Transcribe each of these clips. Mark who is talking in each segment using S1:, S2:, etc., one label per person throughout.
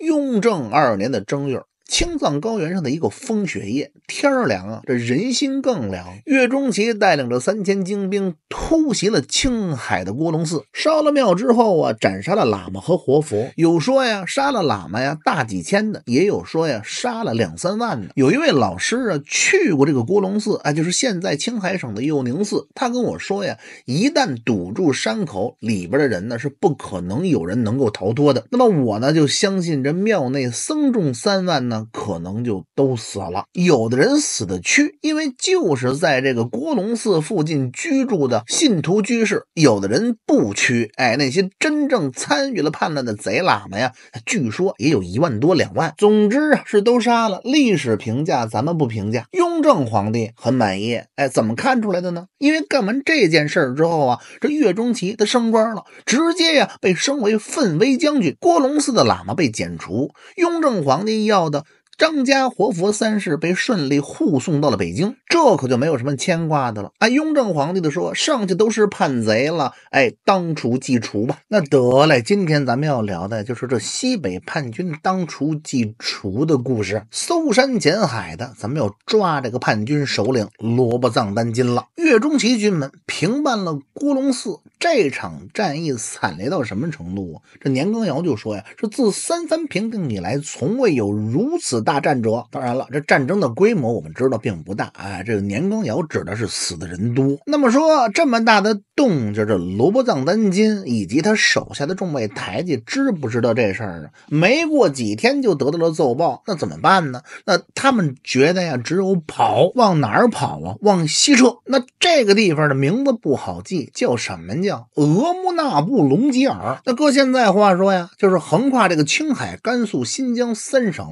S1: 雍正二年的正月。青藏高原上的一个风雪夜，天儿凉啊，这人心更凉。岳钟琪带领着三千精兵突袭了青海的郭龙寺，烧了庙之后啊，斩杀了喇嘛和活佛。有说呀，杀了喇嘛呀，大几千的；也有说呀，杀了两三万的。有一位老师啊，去过这个郭龙寺，啊，就是现在青海省的佑宁寺。他跟我说呀，一旦堵住山口里边的人呢，是不可能有人能够逃脱的。那么我呢，就相信这庙内僧众三万呢。可能就都死了。有的人死的屈，因为就是在这个郭龙寺附近居住的信徒居士。有的人不屈，哎，那些真正参与了叛乱的贼喇嘛呀，据说也有一万多两万。总之啊，是都杀了。历史评价咱们不评价。雍正皇帝很满意，哎，怎么看出来的呢？因为干完这件事儿之后啊，这岳钟琪他升官了，直接呀被升为奋威将军。郭龙寺的喇嘛被减除。雍正皇帝要的。张家活佛三世被顺利护送到了北京，这可就没有什么牵挂的了啊！雍正皇帝的说，剩下都是叛贼了，哎，当除即除吧。那得嘞，今天咱们要聊的就是这西北叛军当除即除的故事。搜山捡海的，咱们要抓这个叛军首领萝卜藏丹金了。岳钟琪军门平叛了孤龙寺，这场战役惨烈到什么程度啊？这年羹尧就说呀，是自三藩平定以来，从未有如此。大战者，当然了，这战争的规模我们知道并不大，哎，这个年羹尧指的是死的人多。那么说这么大的动静，这罗卜藏丹津以及他手下的众位台吉知不知道这事儿呢？没过几天就得到了奏报，那怎么办呢？那他们觉得呀，只有跑，往哪儿跑啊？往西撤。那这个地方的名字不好记，叫什么叫额木那布隆吉尔？那搁现在话说呀，就是横跨这个青海、甘肃、新疆三省。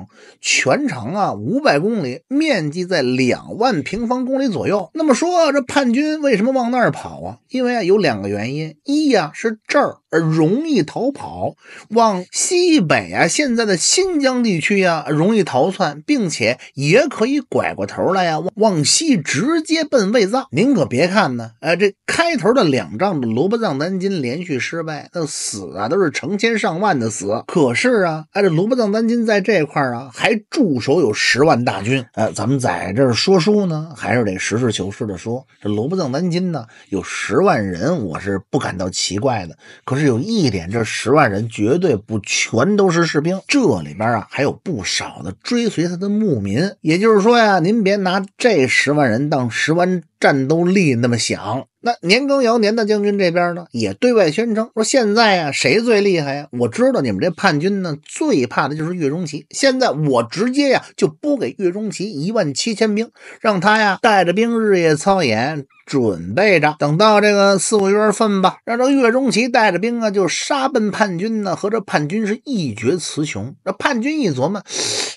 S1: 全长啊五百公里，面积在两万平方公里左右。那么说，这叛军为什么往那儿跑啊？因为啊有两个原因，一呀是这儿。而容易逃跑，往西北啊，现在的新疆地区啊，容易逃窜，并且也可以拐过头来啊，往往西直接奔卫藏。您可别看呢，哎，这开头的两仗的罗卜藏丹金连续失败，那死啊都是成千上万的死。可是啊，哎，这罗卜藏丹金在这块啊，还驻守有十万大军。啊，咱们在这儿说书呢，还是得实事求是的说，这罗卜藏丹金呢有十万人，我是不感到奇怪的。可是。只有一点，这十万人绝对不全都是士兵，这里边啊还有不少的追随他的牧民。也就是说呀，您别拿这十万人当十万。战斗力那么响。那年羹尧年大将军这边呢，也对外宣称说：“现在呀，谁最厉害呀？我知道你们这叛军呢，最怕的就是岳钟琪。现在我直接呀，就拨给岳钟琪一万七千兵，让他呀带着兵日夜操演，准备着，等到这个四五月份吧，让这岳钟琪带着兵啊，就杀奔叛军呢，和这叛军是一决雌雄。这叛军一琢磨。”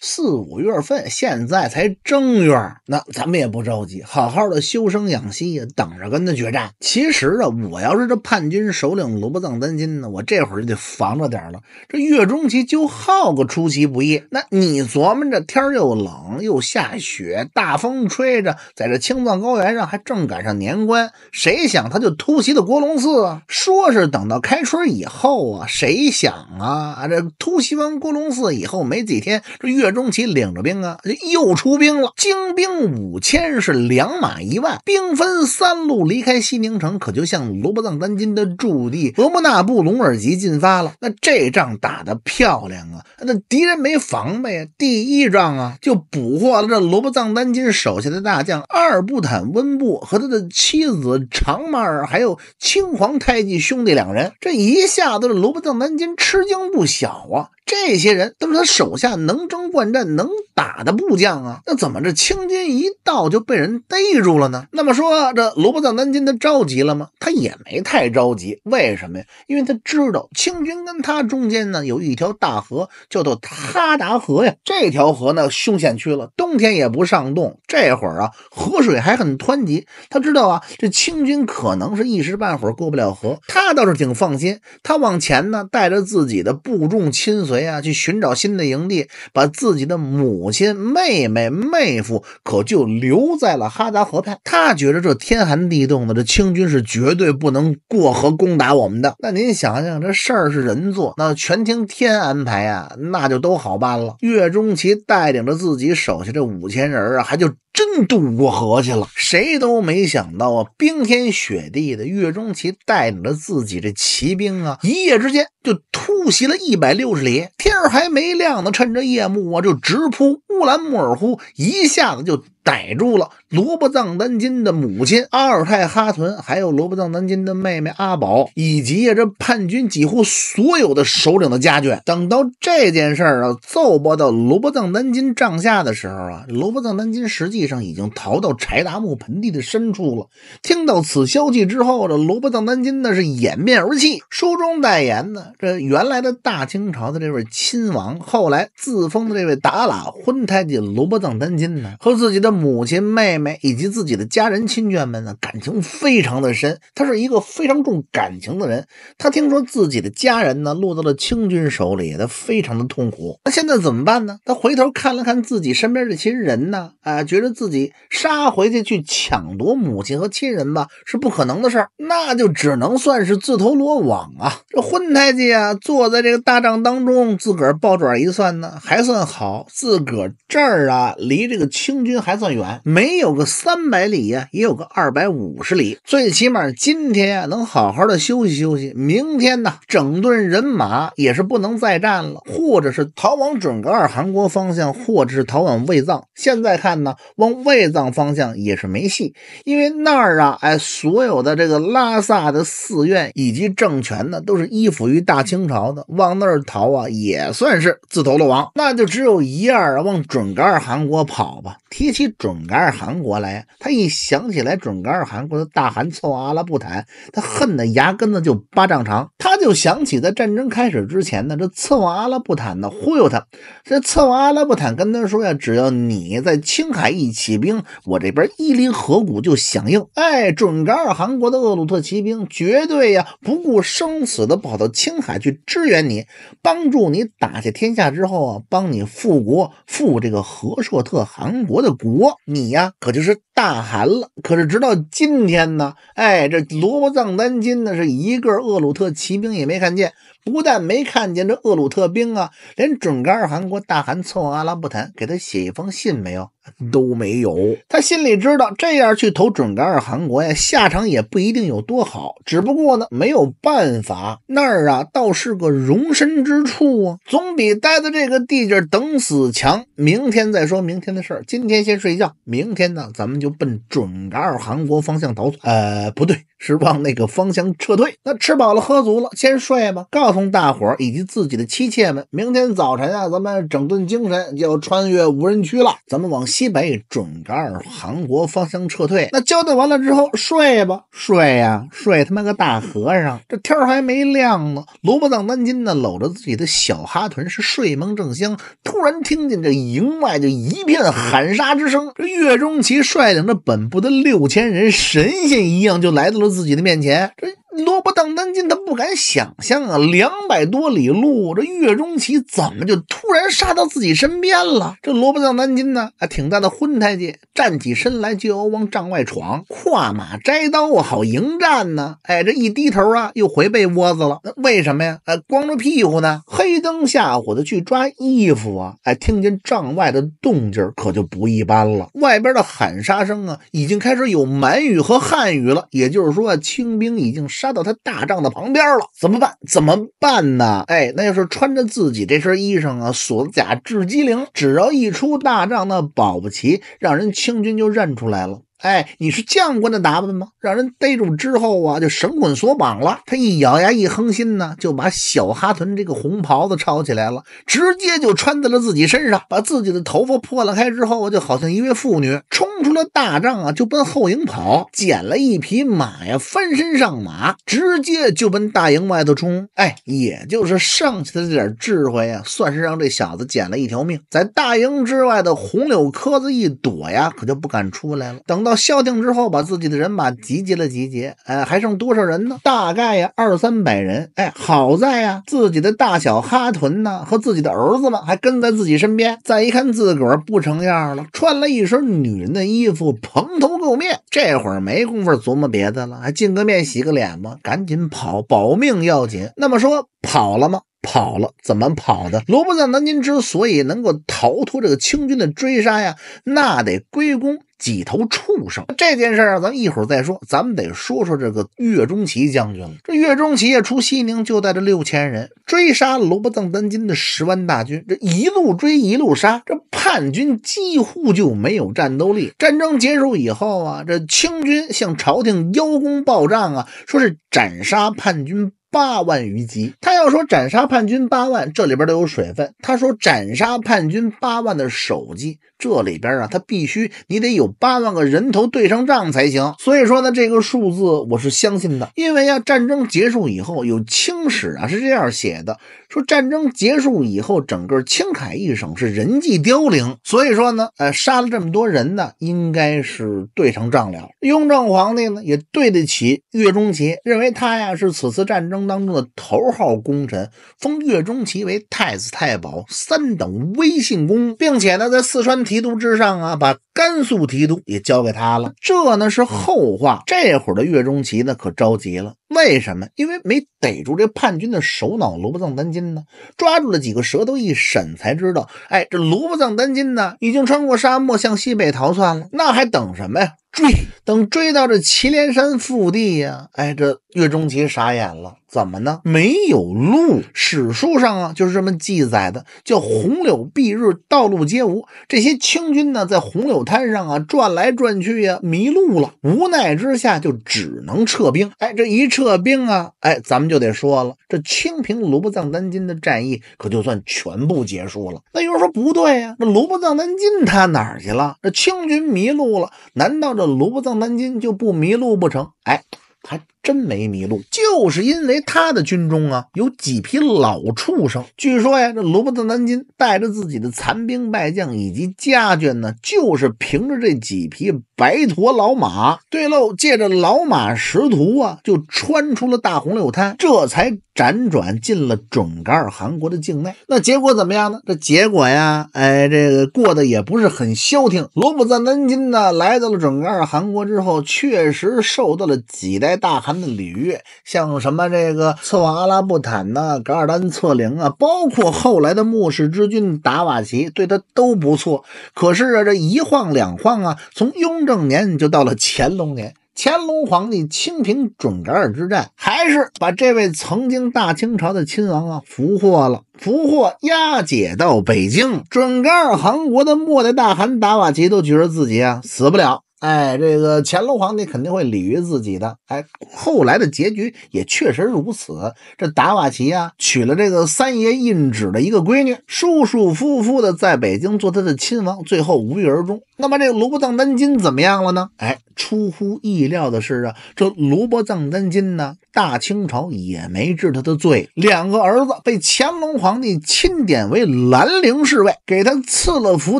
S1: 四五月份，现在才正月，那咱们也不着急，好好的修身养息等着跟他决战。其实啊，我要是这叛军首领罗布藏丹津呢，我这会儿就得防着点了。这月中期就耗个出其不意。那你琢磨着，天又冷又下雪，大风吹着，在这青藏高原上还正赶上年关，谁想他就突袭的国龙寺啊？说是等到开春以后啊，谁想啊，这突袭完国龙寺以后没几天，这月。钟琦领着兵啊，又出兵了，精兵五千，是两马一万，兵分三路离开西宁城，可就向罗卜藏丹津的驻地额木纳布隆尔吉进发了。那这仗打得漂亮啊，那敌人没防备啊，第一仗啊就捕获了这罗卜藏丹津手下的大将阿尔布坦温布和他的妻子长马尔，还有清皇太极兄弟两人。这一下子，这罗卜藏丹津吃惊不小啊，这些人都是他手下能征。混战能打的部将啊，那怎么这清军一到就被人逮住了呢？那么说这罗布藏丹津他着急了吗？他也没太着急，为什么呀？因为他知道清军跟他中间呢有一条大河，叫做哈达河呀。这条河呢凶险去了，冬天也不上冻，这会儿啊河水还很湍急。他知道啊，这清军可能是一时半会儿过不了河，他倒是挺放心。他往前呢带着自己的部众亲随啊去寻找新的营地，把自自己的母亲、妹妹、妹夫可就留在了哈达河畔。他觉着这天寒地冻的，这清军是绝对不能过河攻打我们的。那您想想，这事儿是人做，那全听天安排啊，那就都好办了。岳钟琪带领着自己手下这五千人啊，还就真渡过河去了。谁都没想到啊，冰天雪地的，岳钟琪带领着自己这骑兵啊，一夜之间就突袭了一百六十里。天儿还没亮呢，趁着夜幕。我就直扑乌兰木尔湖，一下子就。逮住了罗卜藏丹津的母亲阿尔泰哈屯，还有罗卜藏丹津的妹妹阿宝，以及呀这叛军几乎所有的首领的家眷。等到这件事儿啊奏报到罗卜藏丹津帐下的时候啊，罗卜藏丹津实际上已经逃到柴达木盆地的深处了。听到此消息之后，这罗卜藏丹津那是掩面而泣。书中代言呢，这原来的大清朝的这位亲王，后来自封的这位达喇昏太子罗卜藏丹津呢，和自己的。母亲、妹妹以及自己的家人亲眷们呢，感情非常的深。他是一个非常重感情的人。他听说自己的家人呢落到了清军手里，他非常的痛苦。那现在怎么办呢？他回头看了看自己身边这些人呢，啊，觉得自己杀回去去抢夺母亲和亲人吧，是不可能的事儿。那就只能算是自投罗网啊！这混太监啊，坐在这个大帐当中，自个儿抱爪一算呢，还算好。自个儿这儿啊，离这个清军还算。算远没有个三百里呀，也有个二百五十里。最起码今天呀，能好好的休息休息。明天呢，整顿人马也是不能再战了，或者是逃往准噶尔汗国方向，或者是逃往卫藏。现在看呢，往卫藏方向也是没戏，因为那儿啊，哎，所有的这个拉萨的寺院以及政权呢，都是依附于大清朝的。往那儿逃啊，也算是自投罗网。那就只有一样啊，往准噶尔汗国跑吧。提起。准噶尔汗国来，他一想起来准噶尔汗国的大汗策妄阿拉布坦，他恨得牙根子就巴丈长。他就想起在战争开始之前呢，这策妄阿拉布坦呢忽悠他，这策妄阿拉布坦跟他说呀，只要你在青海一起兵，我这边伊犁河谷就响应。哎，准噶尔汗国的厄鲁特骑兵绝对呀不顾生死的跑到青海去支援你，帮助你打下天下之后啊，帮你复国复这个和硕特汗国的国。你呀，可就是大汗了。可是直到今天呢，哎，这萝卜藏丹津呢，是一个厄鲁特骑兵也没看见。不但没看见这厄鲁特兵啊，连准噶尔汗国大汗策阿拉布坦给他写一封信没有，都没有。他心里知道这样去投准噶尔汗国呀，下场也不一定有多好。只不过呢，没有办法，那儿啊倒是个容身之处啊，总比待在这个地界等死强。明天再说明天的事儿，今天先睡觉。明天呢，咱们就奔准噶尔汗国方向逃窜。呃，不对。是往那个方向撤退。那吃饱了喝足了，先睡吧。告诉大伙儿以及自己的妻妾们，明天早晨啊，咱们整顿精神，要穿越无人区了。咱们往西北准噶尔汗国方向撤退。那交代完了之后，睡吧，睡呀，睡他妈个大和尚！这天还没亮呢，罗卜藏丹津呢，搂着自己的小哈屯是睡梦正香，突然听见这营外就一片喊杀之声。这岳钟琪率领着本部的六千人，神仙一样就来到了。自己的面前，这。萝卜到南京，他不敢想象啊！两百多里路，这岳钟琪怎么就突然杀到自己身边了？这萝卜到南京呢，还挺大的昏台阶，站起身来就要往帐外闯，跨马摘刀好迎战呢！哎，这一低头啊，又回被窝子了。为什么呀？哎，光着屁股呢！黑灯瞎火的去抓衣服啊！哎，听见帐外的动静可就不一般了。外边的喊杀声啊，已经开始有满语和汉语了，也就是说，清兵已经杀。扎到他大帐的旁边了，怎么办？怎么办呢？哎，那要是穿着自己这身衣裳啊，锁甲、制机灵，只要一出大帐，那保不齐让人清军就认出来了。哎，你是将官的打扮吗？让人逮住之后啊，就绳捆索绑了。他一咬牙一横心呢，就把小哈屯这个红袍子抄起来了，直接就穿在了自己身上。把自己的头发破了开之后啊，就好像一位妇女冲出了大帐啊，就奔后营跑，捡了一匹马呀，翻身上马，直接就奔大营外头冲。哎，也就是剩下的这点智慧呀，算是让这小子捡了一条命。在大营之外的红柳棵子一躲呀，可就不敢出来了。等到。消停之后，把自己的人马集结了，集结，哎，还剩多少人呢？大概呀二三百人。哎，好在呀，自己的大小哈屯呢和自己的儿子们还跟在自己身边。再一看自个儿不成样了，穿了一身女人的衣服，蓬头垢面。这会儿没工夫琢磨别的了，还净个面，洗个脸吗？赶紧跑，保命要紧。那么说跑了吗？跑了？怎么跑的？罗卜藏丹津之所以能够逃脱这个清军的追杀呀，那得归功几头畜生。这件事儿啊，咱们一会儿再说。咱们得说说这个岳钟琪将军了。这岳钟琪出西宁，就带着六千人追杀罗卜藏丹津的十万大军，这一路追一路杀，这叛军几乎就没有战斗力。战争结束以后啊，这清军向朝廷邀功报账啊，说是斩杀叛军八万余级。他。要说斩杀叛军八万，这里边都有水分。他说斩杀叛军八万的首级，这里边啊，他必须你得有八万个人头对上账才行。所以说呢，这个数字我是相信的，因为啊，战争结束以后有清史啊是这样写的，说战争结束以后，整个青海一省是人迹凋零。所以说呢，呃，杀了这么多人呢，应该是对上账了。雍正皇帝呢也对得起岳钟琪，认为他呀是此次战争当中的头号功。功臣封岳钟琪为太子太保三等威信公，并且呢，在四川提督之上啊，把甘肃提督也交给他了。这呢是后话。这会儿的岳钟琪呢可着急了，为什么？因为没逮住这叛军的首脑罗卜藏丹津呢。抓住了几个舌头一审才知道，哎，这罗卜藏丹津呢已经穿过沙漠向西北逃窜了。那还等什么呀？追等追到这祁连山腹地呀，哎，这岳钟琪傻眼了，怎么呢？没有路。史书上啊，就是这么记载的，叫红柳蔽日，道路皆无。这些清军呢，在红柳滩上啊转来转去呀，迷路了。无奈之下，就只能撤兵。哎，这一撤兵啊，哎，咱们就得说了，这清平罗布藏丹津的战役可就算全部结束了。那有人说不对呀，那罗布藏丹津他哪儿去了？这清军迷路了，难道这？萝卜藏南京就不迷路不成？哎，他真没迷路，就是因为他的军中啊有几匹老畜生。据说呀，这罗伯特南金带着自己的残兵败将以及家眷呢，就是凭着这几匹白驼老马，对喽，借着老马识途啊，就穿出了大红六滩，这才辗转进了准噶尔汗国的境内。那结果怎么样呢？这结果呀，哎，这个过得也不是很消停。罗伯特南金呢，来到了准噶尔汗国之后，确实受到了几代大汗。的礼遇，像什么这个策瓦阿拉布坦呐、噶尔丹策凌啊，包括后来的末世之君达瓦齐，对他都不错。可是啊，这一晃两晃啊，从雍正年就到了乾隆年，乾隆皇帝清平准噶尔之战，还是把这位曾经大清朝的亲王啊俘获了，俘获押解到北京。准噶尔汗国的末代大汗达瓦齐都觉得自己啊死不了。哎，这个乾隆皇帝肯定会礼遇自己的。哎，后来的结局也确实如此。这达瓦齐啊，娶了这个三爷印旨的一个闺女，舒舒服服的在北京做他的亲王，最后无欲而终。那么这罗卜藏丹津怎么样了呢？哎，出乎意料的是啊，这罗卜藏丹津呢，大清朝也没治他的罪，两个儿子被乾隆皇帝钦点为兰陵侍卫，给他赐了府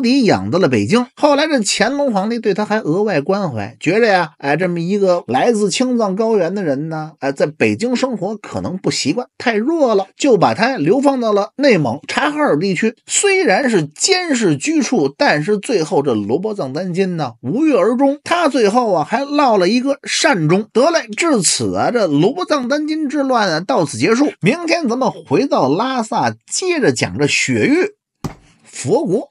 S1: 邸，养在了北京。后来这乾隆皇帝对他还额外。关怀，觉着呀，哎，这么一个来自青藏高原的人呢，哎，在北京生活可能不习惯，太弱了，就把他流放到了内蒙察哈尔地区。虽然是监视居处，但是最后这罗伯藏丹津呢，无欲而终。他最后啊，还落了一个善终。得嘞，至此啊，这罗伯藏丹津之乱啊，到此结束。明天咱们回到拉萨，接着讲这雪域佛国。